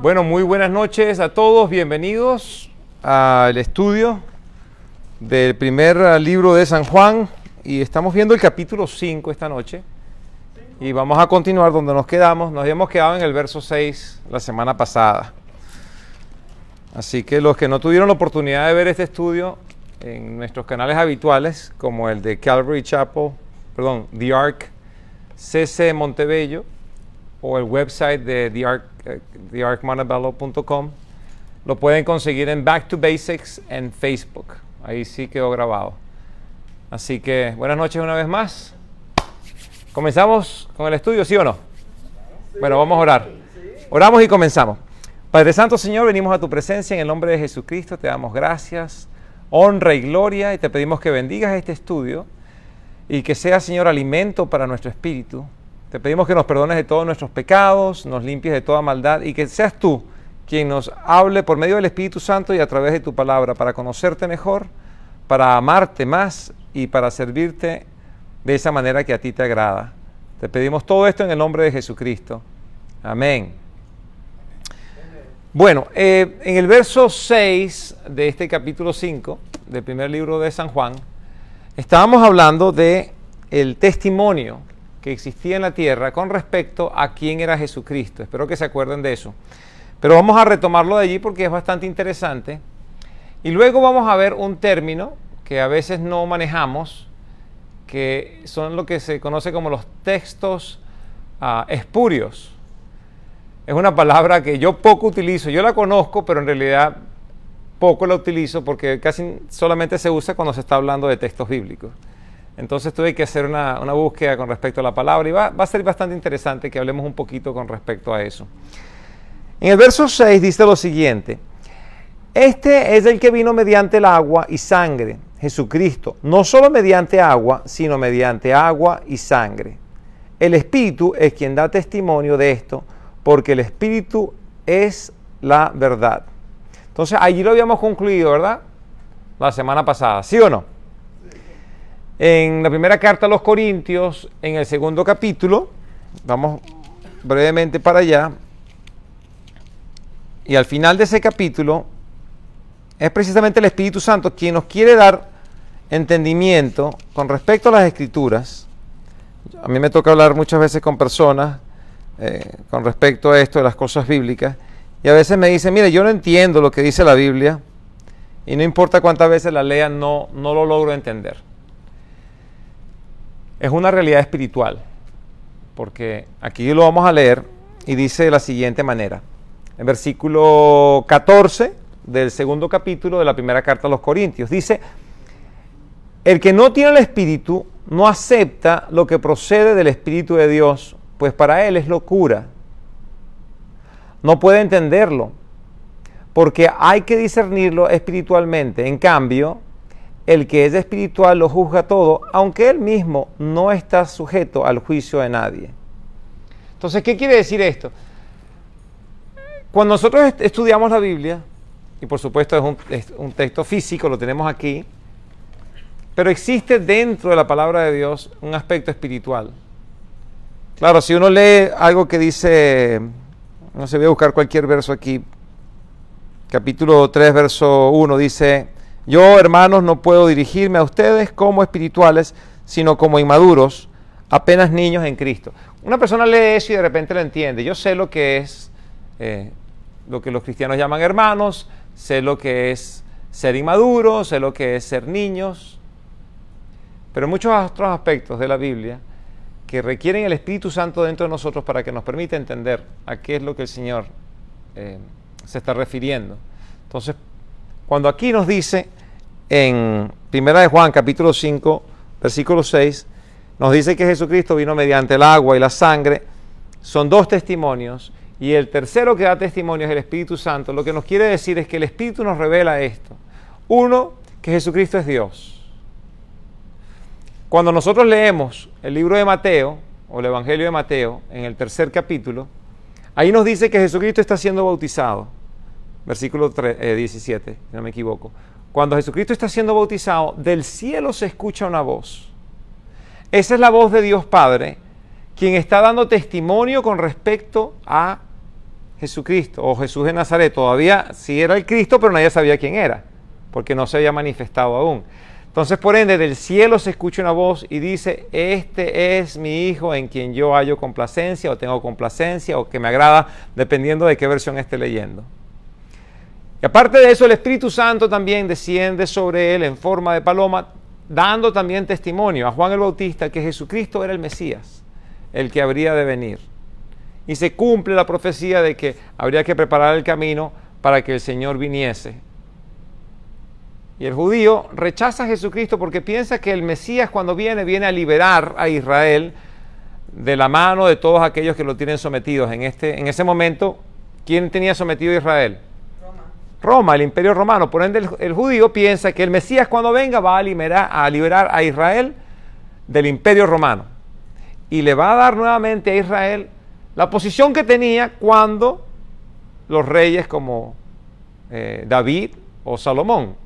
Bueno, muy buenas noches a todos, bienvenidos al estudio del primer ah, libro de San Juan y estamos viendo el capítulo 5 esta noche y vamos a continuar donde nos quedamos, nos habíamos quedado en el verso 6 la semana pasada. Así que los que no tuvieron la oportunidad de ver este estudio en nuestros canales habituales, como el de Calvary Chapel, perdón, The Ark CC Montebello o el website de The Ark thearcmanabello.com. Eh, Lo pueden conseguir en Back to Basics en Facebook. Ahí sí quedó grabado. Así que buenas noches una vez más. ¿Comenzamos con el estudio, sí o no? Bueno, vamos a orar. Oramos y comenzamos. Padre Santo Señor, venimos a tu presencia en el nombre de Jesucristo. Te damos gracias, honra y gloria y te pedimos que bendigas este estudio y que sea, Señor, alimento para nuestro espíritu te pedimos que nos perdones de todos nuestros pecados, nos limpies de toda maldad y que seas tú quien nos hable por medio del Espíritu Santo y a través de tu palabra para conocerte mejor, para amarte más y para servirte de esa manera que a ti te agrada. Te pedimos todo esto en el nombre de Jesucristo. Amén. Bueno, eh, en el verso 6 de este capítulo 5 del primer libro de San Juan, estábamos hablando de el testimonio que existía en la tierra con respecto a quién era Jesucristo. Espero que se acuerden de eso. Pero vamos a retomarlo de allí porque es bastante interesante. Y luego vamos a ver un término que a veces no manejamos, que son lo que se conoce como los textos ah, espurios. Es una palabra que yo poco utilizo, yo la conozco, pero en realidad poco la utilizo porque casi solamente se usa cuando se está hablando de textos bíblicos. Entonces tuve que hacer una, búsqueda con respecto a la palabra y va, va, a ser bastante interesante que hablemos un poquito con respecto a eso. En el verso 6 dice lo siguiente, este es el que vino mediante el agua y sangre, Jesucristo, no solo mediante agua, sino mediante agua y sangre. El Espíritu es quien da testimonio de esto, porque el Espíritu es la verdad. Entonces, allí lo habíamos concluido, ¿verdad? La semana pasada, ¿sí o no? en la primera carta a los Corintios, en el segundo capítulo, vamos brevemente para allá, y al final de ese capítulo, es precisamente el Espíritu Santo quien nos quiere dar entendimiento con respecto a las escrituras. A mí me toca hablar muchas veces con personas eh, con respecto a esto de las cosas bíblicas, y a veces me dicen, mire, yo no entiendo lo que dice la Biblia, y no importa cuántas veces la lea, no, no lo logro entender es una realidad espiritual, porque aquí lo vamos a leer y dice de la siguiente manera. En versículo 14 del segundo capítulo de la primera carta a los Corintios dice, el que no tiene el Espíritu no acepta lo que procede del Espíritu de Dios, pues para él es locura. No puede entenderlo, porque hay que discernirlo espiritualmente. En cambio, el que es espiritual lo juzga todo, aunque él mismo no está sujeto al juicio de nadie. Entonces, ¿qué quiere decir esto? Cuando nosotros estudiamos la Biblia, y por supuesto es un, texto físico, lo tenemos aquí, pero existe dentro de la palabra de Dios un aspecto espiritual. Claro, si uno lee algo que dice, no se sé, voy a buscar cualquier verso aquí, capítulo 3, verso 1, dice, yo, hermanos, no puedo dirigirme a ustedes como espirituales, sino como inmaduros, apenas niños en Cristo. Una persona lee eso y de repente lo entiende. Yo sé lo que es eh, lo que los cristianos llaman hermanos, sé lo que es ser inmaduros, sé lo que es ser niños, pero muchos otros aspectos de la Biblia que requieren el Espíritu Santo dentro de nosotros para que nos permita entender a qué es lo que el Señor eh, se está refiriendo. Entonces, cuando aquí nos dice en Primera de Juan capítulo 5, versículo 6, nos dice que Jesucristo vino mediante el agua y la sangre, son dos testimonios y el tercero que da testimonio es el Espíritu Santo. Lo que nos quiere decir es que el Espíritu nos revela esto. Uno, que Jesucristo es Dios. Cuando nosotros leemos el libro de Mateo o el Evangelio de Mateo en el tercer capítulo, ahí nos dice que Jesucristo está siendo bautizado versículo 17, eh, si no me equivoco. Cuando Jesucristo está siendo bautizado, del cielo se escucha una voz. Esa es la voz de Dios Padre, quien está dando testimonio con respecto a Jesucristo o Jesús de Nazaret. Todavía sí era el Cristo, pero nadie sabía quién era, porque no se había manifestado aún. Entonces, por ende, del cielo se escucha una voz y dice, este es mi Hijo en quien yo hallo complacencia o tengo complacencia o que me agrada, dependiendo de qué versión esté leyendo. Y aparte de eso, el Espíritu Santo también desciende sobre él en forma de paloma, dando también testimonio a Juan el Bautista que Jesucristo era el Mesías, el que habría de venir. Y se cumple la profecía de que habría que preparar el camino para que el Señor viniese. Y el judío rechaza a Jesucristo porque piensa que el Mesías cuando viene viene a liberar a Israel de la mano de todos aquellos que lo tienen sometidos. En, este, en ese momento, ¿quién tenía sometido a Israel? Roma, el imperio romano. Por ende, el, judío piensa que el Mesías cuando venga va a liberar, a liberar a Israel del imperio romano. Y le va a dar nuevamente a Israel la posición que tenía cuando los reyes como eh, David o Salomón.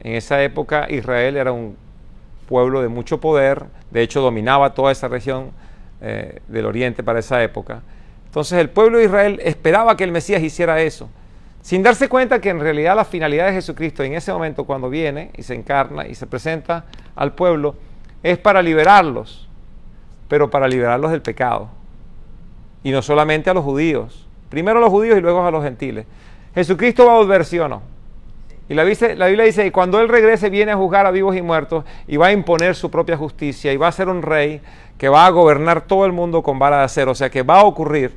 En esa época Israel era un pueblo de mucho poder, de hecho dominaba toda esa región eh, del oriente para esa época. Entonces el pueblo de Israel esperaba que el Mesías hiciera eso sin darse cuenta que en realidad la finalidad de Jesucristo en ese momento cuando viene y se encarna y se presenta al pueblo es para liberarlos, pero para liberarlos del pecado. Y no solamente a los judíos, primero a los judíos y luego a los gentiles. Jesucristo va a volver, sí o no. Y la Biblia, la dice, y cuando Él regrese viene a juzgar a vivos y muertos y va a imponer su propia justicia y va a ser un rey que va a gobernar todo el mundo con vara de acero. O sea que va a ocurrir,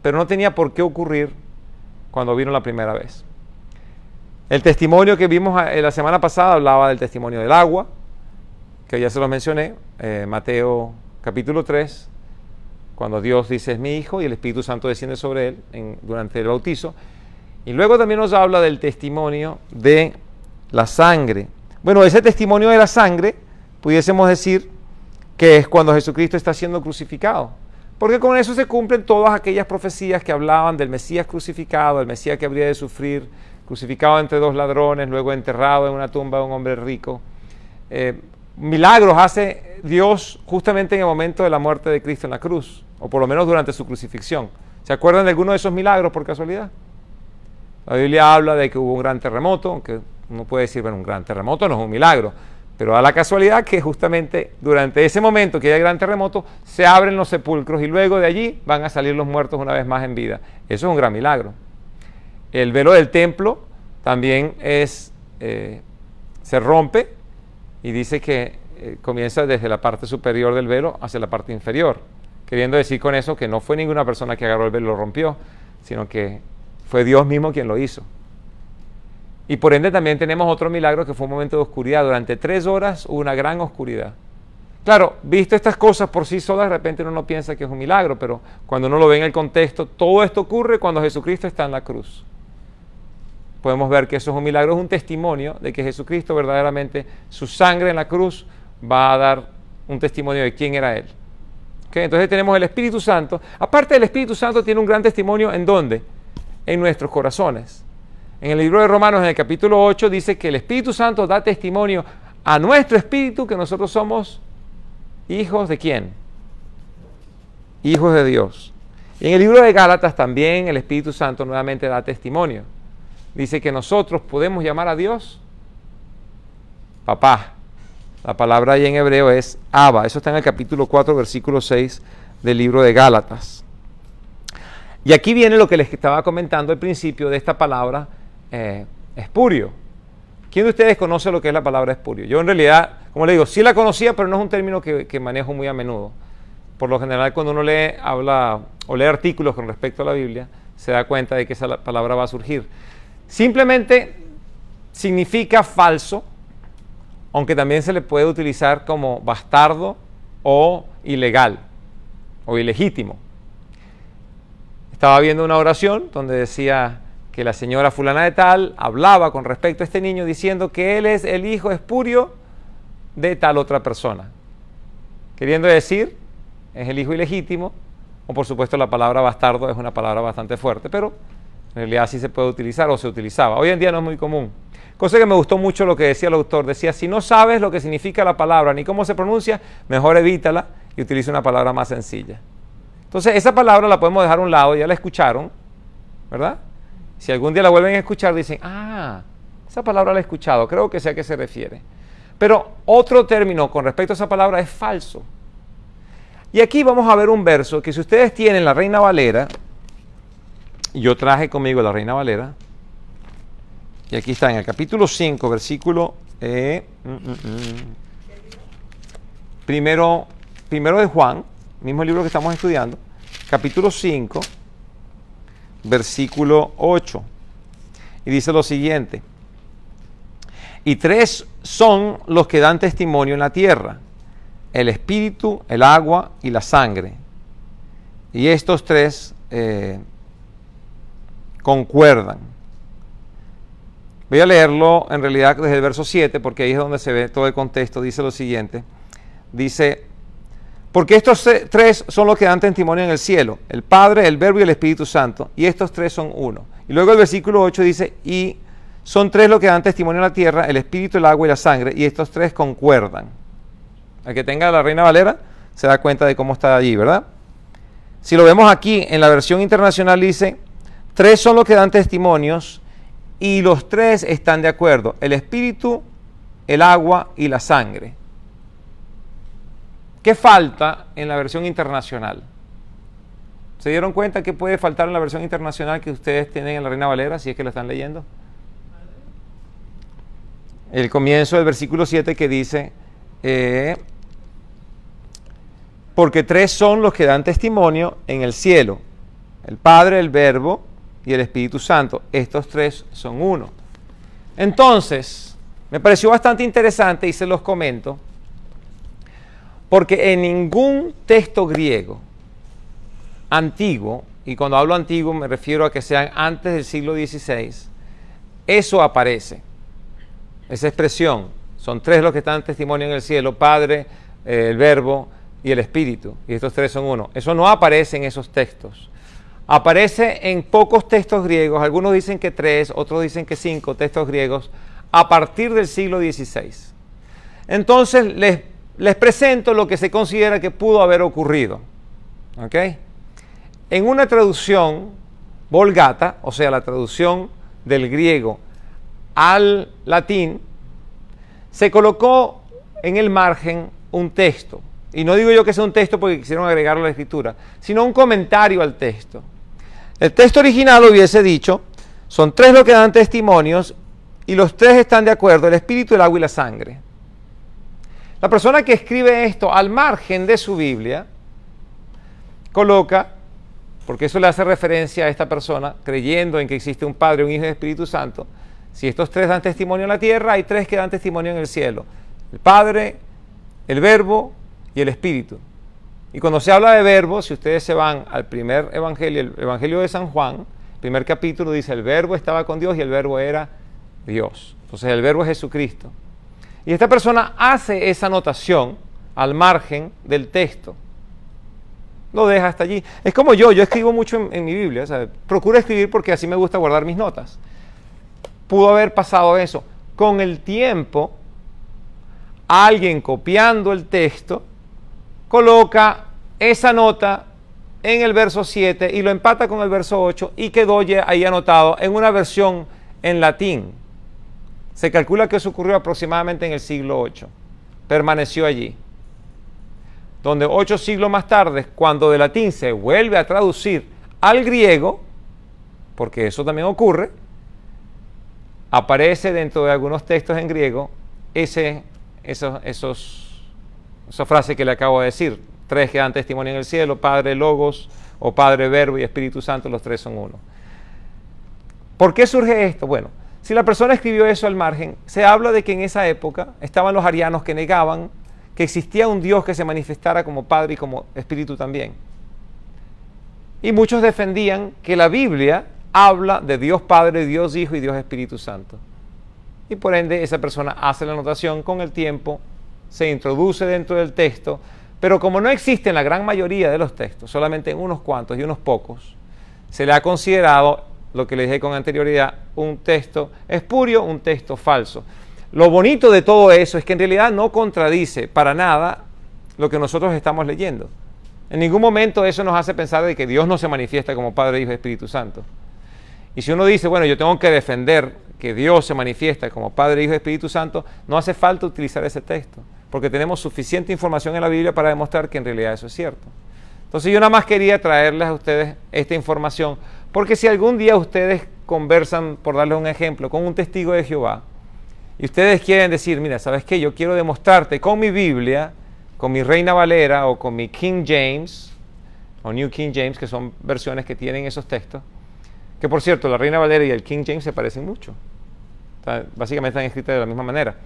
pero no tenía por qué ocurrir cuando vino la primera vez. El testimonio que vimos eh, la semana pasada hablaba del testimonio del agua, que ya se los mencioné, eh, Mateo capítulo 3, cuando Dios dice es mi hijo y el Espíritu Santo desciende sobre él durante el bautizo. Y luego también nos habla del testimonio de la sangre. Bueno, ese testimonio de la sangre, pudiésemos decir que es cuando Jesucristo está siendo crucificado porque con eso se cumplen todas aquellas profecías que hablaban del Mesías crucificado, el Mesías que habría de sufrir, crucificado entre dos ladrones, luego enterrado en una tumba de un hombre rico. Eh, milagros hace Dios justamente en el momento de la muerte de Cristo en la cruz, o por lo menos durante su crucifixión. ¿Se acuerdan de alguno de esos milagros por casualidad? La Biblia habla de que hubo un gran terremoto, aunque uno puede decir, bueno, un gran terremoto no es un milagro, pero da la casualidad que justamente durante ese momento que hay gran terremoto, se abren los sepulcros y luego de allí van a salir los muertos una vez más en vida. Eso es un gran milagro. El velo del templo también es, eh, se rompe y dice que eh, comienza desde la parte superior del velo hacia la parte inferior. Queriendo decir con eso que no fue ninguna persona que agarró el velo y lo rompió, sino que fue Dios mismo quien lo hizo. Y por ende también tenemos otro milagro que fue un momento de oscuridad. Durante tres horas hubo una gran oscuridad. Claro, visto estas cosas por sí solas, de repente uno no piensa que es un milagro, pero cuando uno lo ve en el contexto, todo esto ocurre cuando Jesucristo está en la cruz. Podemos ver que eso es un milagro, es un testimonio de que Jesucristo verdaderamente, su sangre en la cruz, va a dar un testimonio de quién era Él. Entonces tenemos el Espíritu Santo. Aparte del Espíritu Santo, tiene un gran testimonio en dónde? En nuestros corazones en el libro de Romanos, en el capítulo 8, dice que el Espíritu Santo da testimonio a nuestro espíritu que nosotros somos hijos de quién? Hijos de Dios. Y en el libro de Gálatas también el Espíritu Santo nuevamente da testimonio. Dice que nosotros podemos llamar a Dios papá. La palabra ahí en hebreo es Abba. Eso está en el capítulo 4, versículo 6 del libro de Gálatas. Y aquí viene lo que les estaba comentando al principio de esta palabra eh, espurio. ¿Quién de ustedes conoce lo que es la palabra espurio? Yo en realidad, como le digo, sí la conocía, pero no es un término que, manejo muy a menudo. Por lo general, cuando uno lee, habla o lee artículos con respecto a la Biblia, se da cuenta de que esa palabra va a surgir. Simplemente significa falso, aunque también se le puede utilizar como bastardo o ilegal o ilegítimo. Estaba viendo una oración donde decía, que la señora fulana de tal hablaba con respecto a este niño diciendo que él es el hijo espurio de tal otra persona. Queriendo decir, es el hijo ilegítimo, o por supuesto la palabra bastardo es una palabra bastante fuerte, pero en realidad sí se puede utilizar o se utilizaba. Hoy en día no es muy común. Cosa que me gustó mucho lo que decía el autor. Decía, si no sabes lo que significa la palabra ni cómo se pronuncia, mejor evítala y utiliza una palabra más sencilla. Entonces, esa palabra la podemos dejar a un lado, ya la escucharon, ¿verdad? Si algún día la vuelven a escuchar, dicen, ah, esa palabra la he escuchado, creo que sé a qué se refiere. Pero otro término con respecto a esa palabra es falso. Y aquí vamos a ver un verso que si ustedes tienen la Reina Valera, yo traje conmigo la Reina Valera, y aquí está en el capítulo 5, versículo eh, mm, mm, mm. Primero, primero de Juan, mismo libro que estamos estudiando, capítulo 5, versículo 8. Y dice lo siguiente. Y tres son los que dan testimonio en la tierra, el espíritu, el agua y la sangre. Y estos tres eh, concuerdan. Voy a leerlo en realidad desde el verso 7, porque ahí es donde se ve todo el contexto. Dice lo siguiente. Dice, porque estos tres son los que dan testimonio en el cielo, el Padre, el Verbo y el Espíritu Santo, y estos tres son uno. Y luego el versículo 8 dice, y son tres los que dan testimonio en la tierra, el Espíritu, el agua y la sangre, y estos tres concuerdan. El que tenga la Reina Valera se da cuenta de cómo está allí, ¿verdad? Si lo vemos aquí en la versión internacional dice, tres son los que dan testimonios y los tres están de acuerdo, el Espíritu, el agua y la sangre. ¿Qué falta en la versión internacional? ¿Se dieron cuenta que puede faltar en la versión internacional que ustedes tienen en la Reina Valera, si es que la están leyendo? El comienzo del versículo 7 que dice, eh, porque tres son los que dan testimonio en el cielo, el Padre, el Verbo y el Espíritu Santo. Estos tres son uno. Entonces, me pareció bastante interesante y se los comento porque en ningún texto griego antiguo, y cuando hablo antiguo me refiero a que sean antes del siglo XVI, eso aparece. Esa expresión, son tres los que están en testimonio en el cielo, Padre, eh, el Verbo y el Espíritu, y estos tres son uno. Eso no aparece en esos textos. Aparece en pocos textos griegos, algunos dicen que tres, otros dicen que cinco textos griegos, a partir del siglo XVI. Entonces les les presento lo que se considera que pudo haber ocurrido. En una traducción volgata, o sea, la traducción del griego al latín, se colocó en el margen un texto. Y no digo yo que sea un texto porque quisieron agregarlo a la escritura, sino un comentario al texto. El texto original hubiese dicho, son tres lo que dan testimonios y los tres están de acuerdo, el espíritu, el agua y la sangre. La persona que escribe esto al margen de su Biblia, coloca, porque eso le hace referencia a esta persona, creyendo en que existe un Padre, un Hijo y el Espíritu Santo, si estos tres dan testimonio en la tierra, hay tres que dan testimonio en el cielo. El Padre, el Verbo y el Espíritu. Y cuando se habla de verbo, si ustedes se van al primer evangelio, el evangelio de San Juan, primer capítulo dice, el verbo estaba con Dios y el verbo era Dios. Entonces el verbo es Jesucristo. Y esta persona hace esa anotación al margen del texto. Lo deja hasta allí. Es como yo, yo escribo mucho en, mi Biblia. Procura Procuro escribir porque así me gusta guardar mis notas. Pudo haber pasado eso. Con el tiempo, alguien copiando el texto coloca esa nota en el verso 7 y lo empata con el verso 8 y quedó ahí anotado en una versión en latín. Se calcula que eso ocurrió aproximadamente en el siglo VIII. Permaneció allí. Donde ocho siglos más tarde, cuando de latín se vuelve a traducir al griego, porque eso también ocurre, aparece dentro de algunos textos en griego ese, esos, esos, esa frase que le acabo de decir. Tres que dan testimonio en el cielo, Padre Logos o Padre Verbo y Espíritu Santo, los tres son uno. ¿Por qué surge esto? Bueno, si la persona escribió eso al margen, se habla de que en esa época estaban los arianos que negaban que existía un Dios que se manifestara como Padre y como Espíritu también. Y muchos defendían que la Biblia habla de Dios Padre, Dios Hijo y Dios Espíritu Santo. Y por ende esa persona hace la anotación con el tiempo, se introduce dentro del texto, pero como no existe en la gran mayoría de los textos, solamente en unos cuantos y unos pocos, se le ha considerado lo que le dije con anterioridad, un texto espurio, un texto falso. Lo bonito de todo eso es que en realidad no contradice para nada lo que nosotros estamos leyendo. En ningún momento eso nos hace pensar de que Dios no se manifiesta como Padre, Hijo y Espíritu Santo. Y si uno dice, bueno, yo tengo que defender que Dios se manifiesta como Padre, Hijo y Espíritu Santo, no hace falta utilizar ese texto, porque tenemos suficiente información en la Biblia para demostrar que en realidad eso es cierto. Entonces yo nada más quería traerles a ustedes esta información porque si algún día ustedes conversan, por darles un ejemplo, con un testigo de Jehová, y ustedes quieren decir, mira, ¿sabes qué? Yo quiero demostrarte con mi Biblia, con mi Reina Valera o con mi King James, o New King James, que son versiones que tienen esos textos, que por cierto, la Reina Valera y el King James se parecen mucho. básicamente están escritas de la misma manera.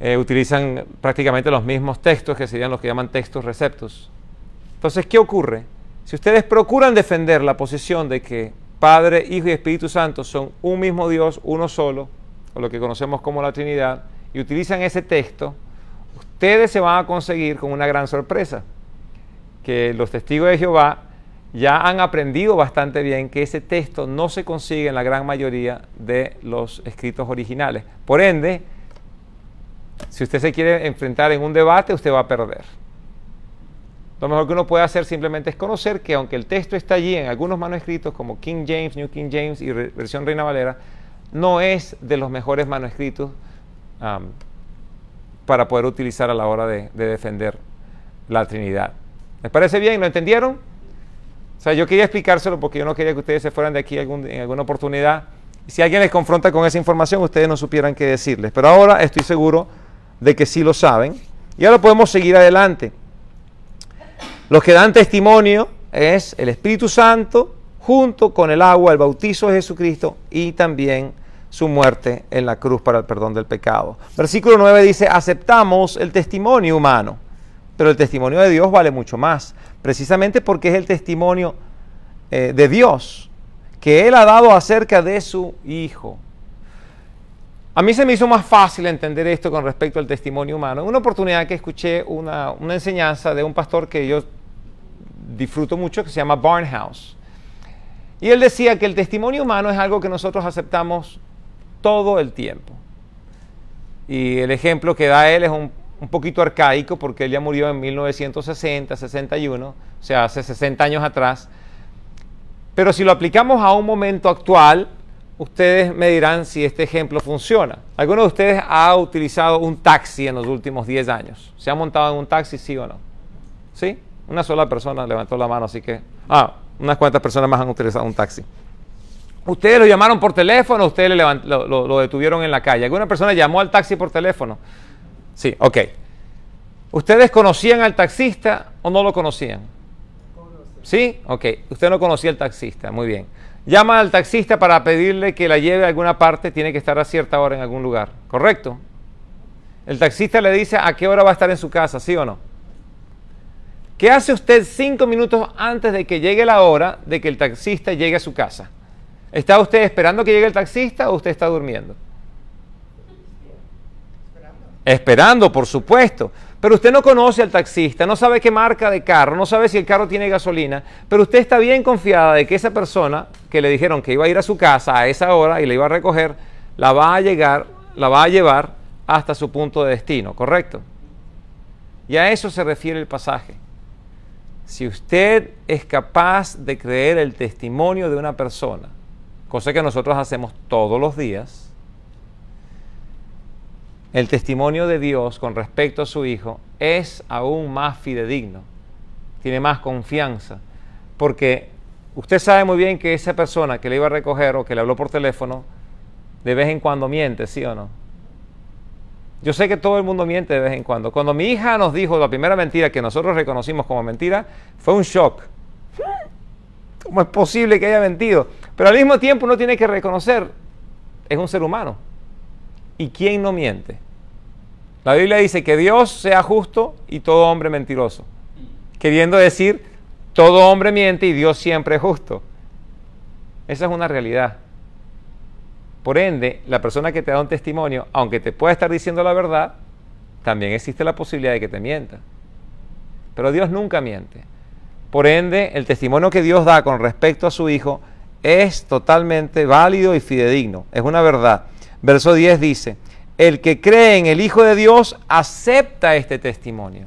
Eh, utilizan prácticamente los mismos textos que serían los que llaman textos receptos. Entonces, ¿qué ocurre? Si ustedes procuran defender la posición de que Padre, Hijo y Espíritu Santo son un mismo Dios, uno solo, o lo que conocemos como la Trinidad, y utilizan ese texto, ustedes se van a conseguir con una gran sorpresa, que los testigos de Jehová ya han aprendido bastante bien que ese texto no se consigue en la gran mayoría de los escritos originales. Por ende, si usted se quiere enfrentar en un debate, usted va a perder. Lo mejor que uno puede hacer simplemente es conocer que aunque el texto está allí en algunos manuscritos como King James, New King James y versión Reina Valera, no es de los mejores manuscritos para poder utilizar a la hora de, defender la Trinidad. ¿Les parece bien? ¿Lo entendieron? O sea, yo quería explicárselo porque yo no quería que ustedes se fueran de aquí en alguna oportunidad. Si alguien les confronta con esa información, ustedes no supieran qué decirles. Pero ahora estoy seguro de que sí lo saben. Y ahora podemos seguir adelante. Los que dan testimonio es el Espíritu Santo junto con el agua, el bautizo de Jesucristo y también su muerte en la cruz para el perdón del pecado. Versículo 9 dice, aceptamos el testimonio humano, pero el testimonio de Dios vale mucho más, precisamente porque es el testimonio eh, de Dios que Él ha dado acerca de su Hijo. A mí se me hizo más fácil entender esto con respecto al testimonio humano. En una oportunidad que escuché una, una enseñanza de un pastor que yo disfruto mucho, que se llama Barnhouse. Y él decía que el testimonio humano es algo que nosotros aceptamos todo el tiempo. Y el ejemplo que da él es un, un poquito arcaico porque él ya murió en 1960, 61, o sea, hace 60 años atrás. Pero si lo aplicamos a un momento actual, ustedes me dirán si este ejemplo funciona. ¿Alguno de ustedes ha utilizado un taxi en los últimos 10 años? ¿Se ha montado en un taxi, sí o no? ¿Sí? Una sola persona levantó la mano, así que. Ah, unas cuantas personas más han utilizado un taxi. Ustedes lo llamaron por teléfono, ustedes lo, lo, detuvieron en la calle. ¿Alguna persona llamó al taxi por teléfono? Sí, ok. ¿Ustedes conocían al taxista o no lo conocían? Sí, ok. Usted no conocía al taxista, muy bien. Llama al taxista para pedirle que la lleve a alguna parte, tiene que estar a cierta hora en algún lugar, ¿correcto? El taxista le dice a qué hora va a estar en su casa, ¿sí o no? ¿Qué hace usted cinco minutos antes de que llegue la hora de que el taxista llegue a su casa? ¿Está usted esperando que llegue el taxista o usted está durmiendo? Esperando, esperando por supuesto. Pero usted no conoce al taxista, no sabe qué marca de carro, no sabe si el carro tiene gasolina, pero usted está bien confiada de que esa persona que le dijeron que iba a ir a su casa a esa hora y le iba a recoger, la va a llegar, la va a llevar hasta su punto de destino, ¿correcto? Y a eso se refiere el pasaje. Si usted es capaz de creer el testimonio de una persona, cosa que nosotros hacemos todos los días, el testimonio de Dios con respecto a su Hijo es aún más fidedigno, tiene más confianza, porque usted sabe muy bien que esa persona que le iba a recoger o que le habló por teléfono, de vez en cuando miente, ¿sí o no? Yo sé que todo el mundo miente de vez en cuando. Cuando mi hija nos dijo la primera mentira que nosotros reconocimos como mentira, fue un shock. ¿Cómo es posible que haya mentido? Pero al mismo tiempo uno tiene que reconocer, es un ser humano. ¿Y quién no miente? La Biblia dice que Dios sea justo y todo hombre mentiroso. Queriendo decir, todo hombre miente y Dios siempre es justo. Esa es una realidad. Por ende, la persona que te da un testimonio, aunque te pueda estar diciendo la verdad, también existe la posibilidad de que te mienta. Pero Dios nunca miente. Por ende, el testimonio que Dios da con respecto a su Hijo es totalmente válido y fidedigno. Es una verdad. Verso 10 dice, el que cree en el Hijo de Dios acepta este testimonio.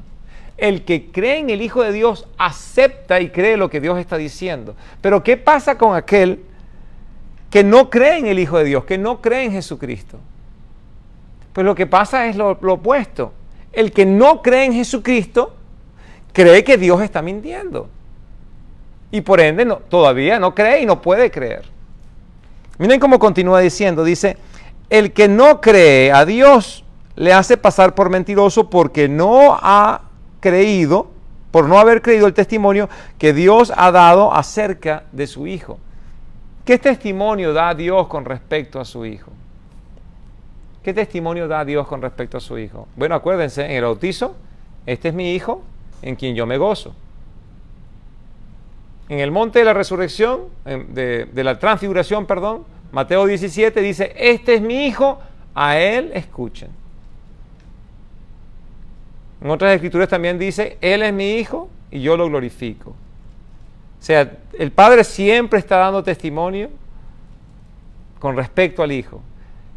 El que cree en el Hijo de Dios acepta y cree lo que Dios está diciendo. Pero ¿qué pasa con aquel que no cree en el Hijo de Dios, que no cree en Jesucristo. Pues lo que pasa es lo, opuesto. El que no cree en Jesucristo cree que Dios está mintiendo. Y por ende no, todavía no cree y no puede creer. Miren cómo continúa diciendo, dice, el que no cree a Dios le hace pasar por mentiroso porque no ha creído, por no haber creído el testimonio que Dios ha dado acerca de su Hijo. ¿Qué testimonio da Dios con respecto a su Hijo? ¿Qué testimonio da Dios con respecto a su Hijo? Bueno, acuérdense, en el bautizo, este es mi Hijo en quien yo me gozo. En el monte de la resurrección, de, de la transfiguración, perdón, Mateo 17 dice, este es mi Hijo, a Él escuchen. En otras escrituras también dice, Él es mi Hijo y yo lo glorifico. O sea, el Padre siempre está dando testimonio con respecto al Hijo.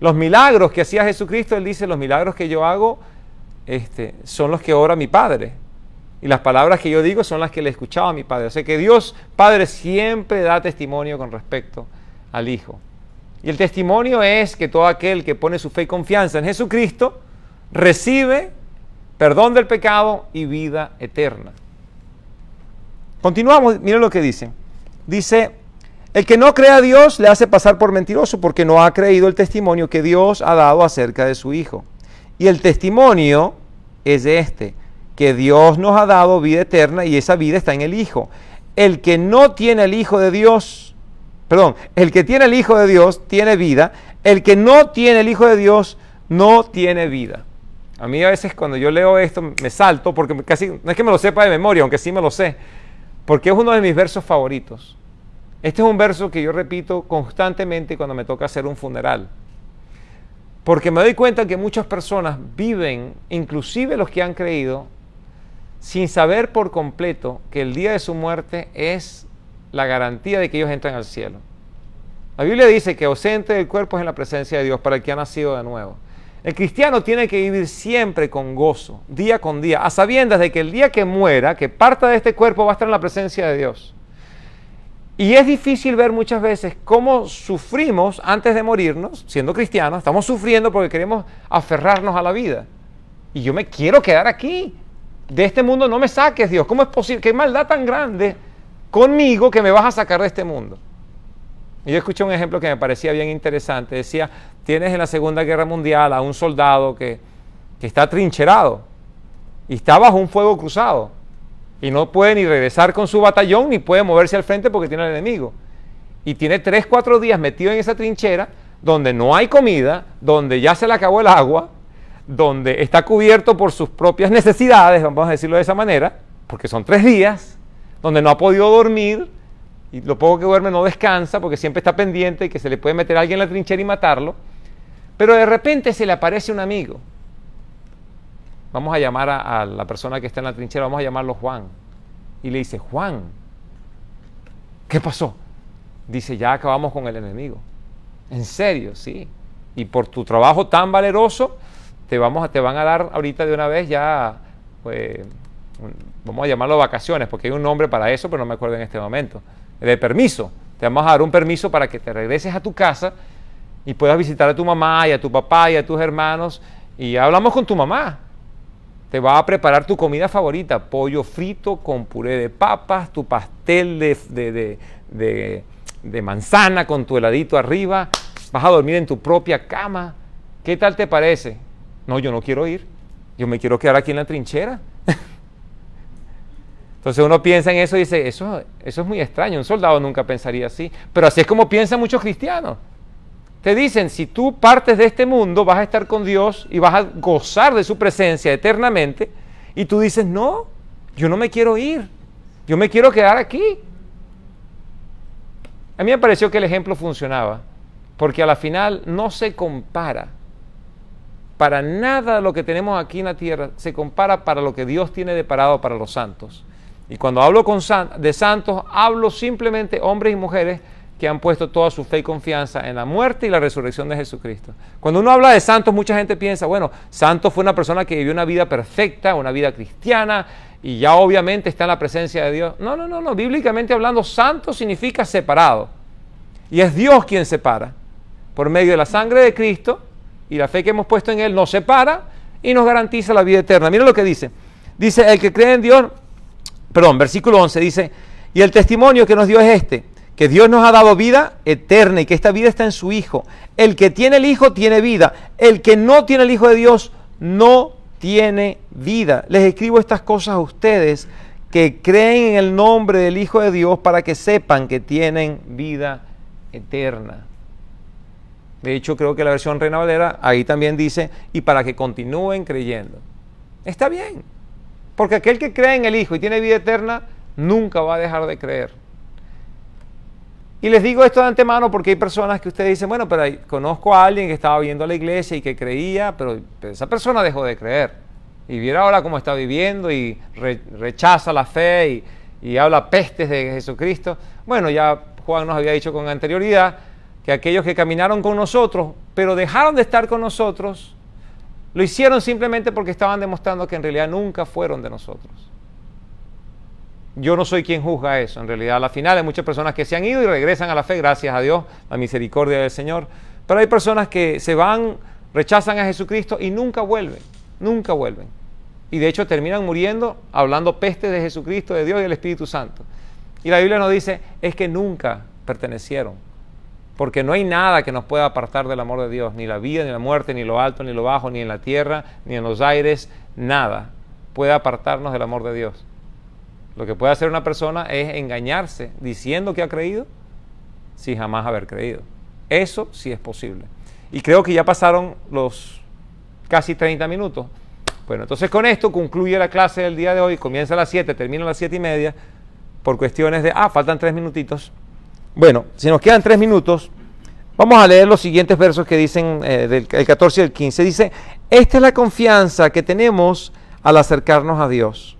Los milagros que hacía Jesucristo, Él dice, los milagros que yo hago este, son los que ora mi Padre. Y las palabras que yo digo son las que le escuchaba a mi Padre. O sea que Dios Padre siempre da testimonio con respecto al Hijo. Y el testimonio es que todo aquel que pone su fe y confianza en Jesucristo recibe perdón del pecado y vida eterna. Continuamos, miren lo que dice. Dice, el que no cree a Dios le hace pasar por mentiroso porque no ha creído el testimonio que Dios ha dado acerca de su Hijo. Y el testimonio es este, que Dios nos ha dado vida eterna y esa vida está en el Hijo. El que no tiene el Hijo de Dios, perdón, el que tiene el Hijo de Dios tiene vida, el que no tiene el Hijo de Dios no tiene vida. A mí a veces cuando yo leo esto me salto porque casi, no es que me lo sepa de memoria, aunque sí me lo sé porque es uno de mis versos favoritos. Este es un verso que yo repito constantemente cuando me toca hacer un funeral, porque me doy cuenta que muchas personas viven, inclusive los que han creído, sin saber por completo que el día de su muerte es la garantía de que ellos entran al cielo. La Biblia dice que ausente del cuerpo es en la presencia de Dios para el que ha nacido de nuevo. El cristiano tiene que vivir siempre con gozo, día con día, a sabiendas de que el día que muera, que parta de este cuerpo, va a estar en la presencia de Dios. Y es difícil ver muchas veces cómo sufrimos antes de morirnos, siendo cristianos, estamos sufriendo porque queremos aferrarnos a la vida. Y yo me quiero quedar aquí. De este mundo no me saques, Dios. ¿Cómo es posible? ¿Qué maldad tan grande conmigo que me vas a sacar de este mundo? Yo escuché un ejemplo que me parecía bien interesante. Decía, tienes en la Segunda Guerra Mundial a un soldado que, está trincherado y está bajo un fuego cruzado y no puede ni regresar con su batallón ni puede moverse al frente porque tiene al enemigo. Y tiene tres, cuatro días metido en esa trinchera donde no hay comida, donde ya se le acabó el agua, donde está cubierto por sus propias necesidades, vamos a decirlo de esa manera, porque son tres días, donde no ha podido dormir, y lo poco que duerme no descansa porque siempre está pendiente y que se le puede meter a alguien en la trinchera y matarlo, pero de repente se le aparece un amigo. Vamos a llamar a, la persona que está en la trinchera, vamos a llamarlo Juan. Y le dice, Juan, ¿qué pasó? Dice, ya acabamos con el enemigo. En serio, sí. Y por tu trabajo tan valeroso, te, vamos a, te van a dar ahorita de una vez ya, pues, vamos a llamarlo vacaciones, porque hay un nombre para eso, pero no me acuerdo en este momento de permiso. Te vamos a dar un permiso para que te regreses a tu casa y puedas visitar a tu mamá y a tu papá y a tus hermanos. Y hablamos con tu mamá. Te va a preparar tu comida favorita, pollo frito con puré de papas, tu pastel de, de, de, de manzana con tu heladito arriba. Vas a dormir en tu propia cama. ¿Qué tal te parece? No, yo no quiero ir. Yo me quiero quedar aquí en la trinchera. Entonces uno piensa en eso y dice, eso, eso es muy extraño, un soldado nunca pensaría así. Pero así es como piensan muchos cristianos. Te dicen, si tú partes de este mundo, vas a estar con Dios y vas a gozar de su presencia eternamente. Y tú dices, no, yo no me quiero ir, yo me quiero quedar aquí. A mí me pareció que el ejemplo funcionaba, porque a la final no se compara. Para nada lo que tenemos aquí en la tierra se compara para lo que Dios tiene deparado para los santos. Y cuando hablo de santos, hablo simplemente hombres y mujeres que han puesto toda su fe y confianza en la muerte y la resurrección de Jesucristo. Cuando uno habla de santos, mucha gente piensa, bueno, santo fue una persona que vivió una vida perfecta, una vida cristiana, y ya obviamente está en la presencia de Dios. No, no, no, no. Bíblicamente hablando, santo significa separado. Y es Dios quien separa. Por medio de la sangre de Cristo y la fe que hemos puesto en Él, nos separa y nos garantiza la vida eterna. Mira lo que dice. Dice, el que cree en Dios perdón, versículo 11 dice, y el testimonio que nos dio es este, que Dios nos ha dado vida eterna y que esta vida está en su Hijo. El que tiene el Hijo tiene vida, el que no tiene el Hijo de Dios no tiene vida. Les escribo estas cosas a ustedes que creen en el nombre del Hijo de Dios para que sepan que tienen vida eterna. De hecho, creo que la versión Reina Valera ahí también dice, y para que continúen creyendo. Está bien, porque aquel que cree en el Hijo y tiene vida eterna, nunca va a dejar de creer. Y les digo esto de antemano porque hay personas que ustedes dicen, bueno, pero conozco a alguien que estaba viendo a la iglesia y que creía, pero esa persona dejó de creer. Y viera ahora cómo está viviendo y rechaza la fe y habla pestes de Jesucristo. Bueno, ya Juan nos había dicho con anterioridad que aquellos que caminaron con nosotros, pero dejaron de estar con nosotros, lo hicieron simplemente porque estaban demostrando que en realidad nunca fueron de nosotros. Yo no soy quien juzga eso. En realidad, a la final hay muchas personas que se han ido y regresan a la fe, gracias a Dios, la misericordia del Señor. Pero hay personas que se van, rechazan a Jesucristo y nunca vuelven, nunca vuelven. Y de hecho terminan muriendo hablando peste de Jesucristo, de Dios y del Espíritu Santo. Y la Biblia nos dice, es que nunca pertenecieron porque no hay nada que nos pueda apartar del amor de Dios, ni la vida, ni la muerte, ni lo alto, ni lo bajo, ni en la tierra, ni en los aires, nada puede apartarnos del amor de Dios. Lo que puede hacer una persona es engañarse diciendo que ha creído sin jamás haber creído. Eso sí es posible. Y creo que ya pasaron los casi 30 minutos. Bueno, entonces con esto concluye la clase del día de hoy. Comienza a las 7, termina a las 7 y media. Por cuestiones de, ah, faltan 3 minutitos. Bueno, si nos quedan tres minutos, vamos a leer los siguientes versos que dicen eh, del el 14 y el 15. Dice, esta es la confianza que tenemos al acercarnos a Dios,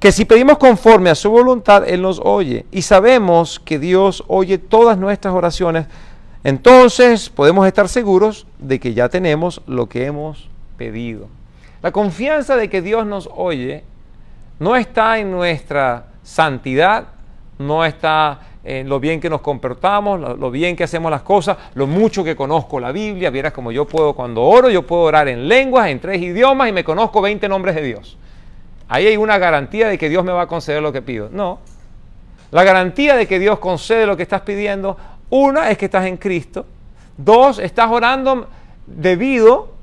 que si pedimos conforme a su voluntad, Él nos oye y sabemos que Dios oye todas nuestras oraciones, entonces podemos estar seguros de que ya tenemos lo que hemos pedido. La confianza de que Dios nos oye no está en nuestra santidad, no está en eh, lo bien que nos comportamos, lo, bien que hacemos las cosas, lo mucho que conozco la Biblia. Vieras como yo puedo cuando oro, yo puedo orar en lenguas, en tres idiomas y me conozco 20 nombres de Dios. Ahí hay una garantía de que Dios me va a conceder lo que pido. No. La garantía de que Dios concede lo que estás pidiendo, una es que estás en Cristo. Dos, estás orando debido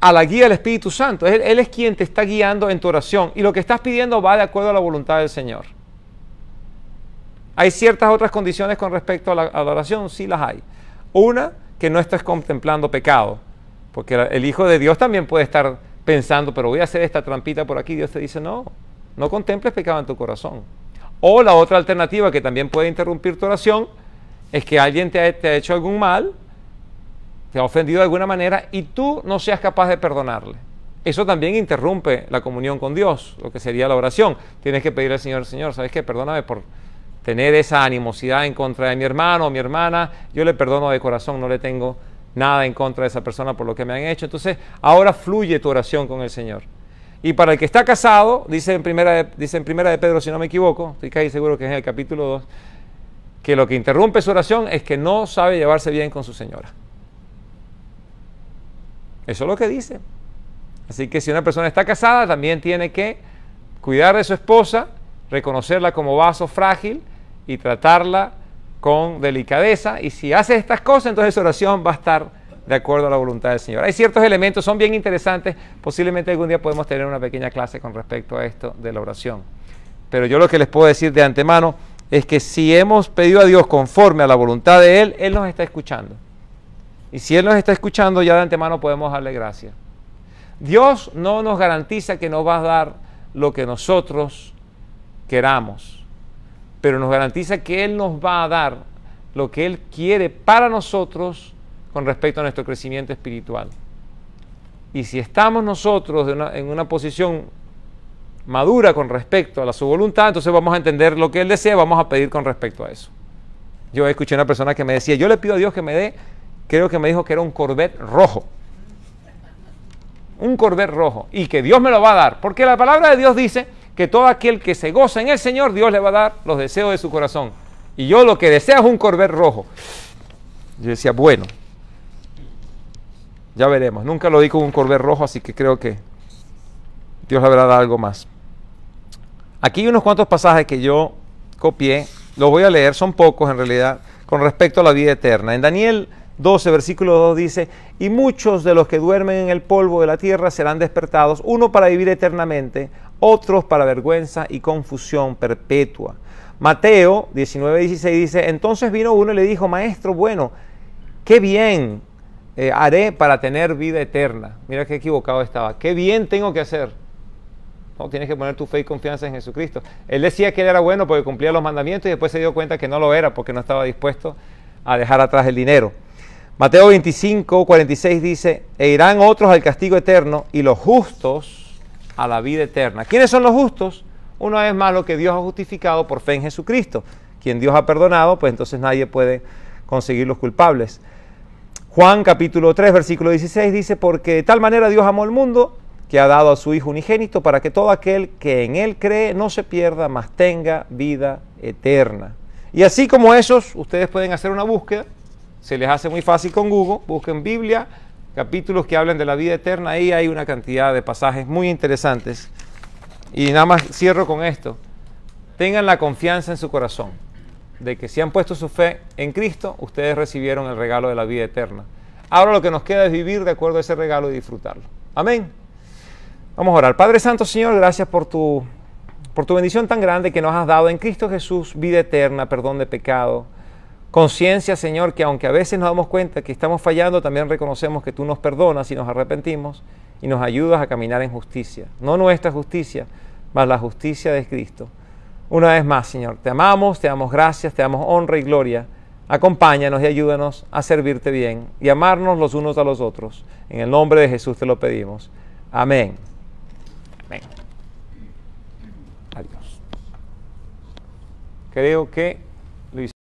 a la guía del Espíritu Santo. él es quien te está guiando en tu oración y lo que estás pidiendo va de acuerdo a la voluntad del Señor. Hay ciertas otras condiciones con respecto a la, adoración, oración, sí las hay. Una, que no estés contemplando pecado, porque el Hijo de Dios también puede estar pensando, pero voy a hacer esta trampita por aquí. Dios te dice, no, no contemples pecado en tu corazón. O la otra alternativa que también puede interrumpir tu oración es que alguien te ha, hecho algún mal, te ha ofendido de alguna manera y tú no seas capaz de perdonarle. Eso también interrumpe la comunión con Dios, lo que sería la oración. Tienes que pedir al Señor, Señor, ¿sabes qué? Perdóname por tener esa animosidad en contra de mi hermano o mi hermana, yo le perdono de corazón, no le tengo nada en contra de esa persona por lo que me han hecho. Entonces, ahora fluye tu oración con el Señor. Y para el que está casado, dice en primera dice en primera de Pedro, si no me equivoco, estoy casi seguro que es en el capítulo 2, que lo que interrumpe su oración es que no sabe llevarse bien con su señora. Eso es lo que dice. Así que si una persona está casada, también tiene que cuidar de su esposa, reconocerla como vaso frágil y tratarla con delicadeza. Y si hace estas cosas, entonces su oración va a estar de acuerdo a la voluntad del Señor. Hay ciertos elementos, son bien interesantes. Posiblemente algún día podemos tener una pequeña clase con respecto a esto de la oración. Pero yo lo que les puedo decir de antemano es que si hemos pedido a Dios conforme a la voluntad de Él, Él nos está escuchando. Y si Él nos está escuchando, ya de antemano podemos darle gracias. Dios no nos garantiza que nos va a dar lo que nosotros queramos pero nos garantiza que Él nos va a dar lo que Él quiere para nosotros con respecto a nuestro crecimiento espiritual. Y si estamos nosotros en una posición madura con respecto a la, su voluntad, entonces vamos a entender lo que Él desea, vamos a pedir con respecto a eso. Yo escuché a una persona que me decía, yo le pido a Dios que me dé, creo que me dijo que era un corbet rojo. Un Corvette rojo. Y que Dios me lo va a dar. Porque la palabra de Dios dice que todo aquel que se goza en el Señor, Dios le va a dar los deseos de su corazón. Y yo lo que deseo es un corvette rojo. Yo decía, bueno, ya veremos. Nunca lo di con un corvette rojo, así que creo que Dios le habrá dado algo más. Aquí hay unos cuantos pasajes que yo copié, los voy a leer, son pocos en realidad, con respecto a la vida eterna. En Daniel 12, versículo 2 dice, y muchos de los que duermen en el polvo de la tierra serán despertados, uno para vivir eternamente, otros para vergüenza y confusión perpetua. Mateo 19, 16 dice, entonces vino uno y le dijo, maestro, bueno, qué bien eh, haré para tener vida eterna. Mira qué equivocado estaba. Qué bien tengo que hacer. No, tienes que poner tu fe y confianza en Jesucristo. Él decía que él era bueno porque cumplía los mandamientos y después se dio cuenta que no lo era porque no estaba dispuesto a dejar atrás el dinero. Mateo 25, 46 dice, e irán otros al castigo eterno y los justos a la vida eterna. ¿Quiénes son los justos? Una vez más, lo que Dios ha justificado por fe en Jesucristo. Quien Dios ha perdonado, pues entonces nadie puede conseguir los culpables. Juan capítulo 3, versículo 16 dice, porque de tal manera Dios amó al mundo que ha dado a su Hijo unigénito para que todo aquel que en Él cree no se pierda, mas tenga vida eterna. Y así como esos, ustedes pueden hacer una búsqueda, se les hace muy fácil con Google, busquen Biblia, capítulos que hablan de la vida eterna, ahí hay una cantidad de pasajes muy interesantes. Y nada más cierro con esto. Tengan la confianza en su corazón de que si han puesto su fe en Cristo, ustedes recibieron el regalo de la vida eterna. Ahora lo que nos queda es vivir de acuerdo a ese regalo y disfrutarlo. Amén. Vamos a orar. Padre Santo, Señor, gracias por tu, por tu bendición tan grande que nos has dado en Cristo Jesús, vida eterna, perdón de pecado Conciencia, Señor, que aunque a veces nos damos cuenta que estamos fallando, también reconocemos que tú nos perdonas y nos arrepentimos y nos ayudas a caminar en justicia. No nuestra justicia, mas la justicia de Cristo. Una vez más, Señor, te amamos, te damos gracias, te damos honra y gloria. Acompáñanos y ayúdanos a servirte bien y amarnos los unos a los otros. En el nombre de Jesús te lo pedimos. Amén. Amén. Adiós. Creo que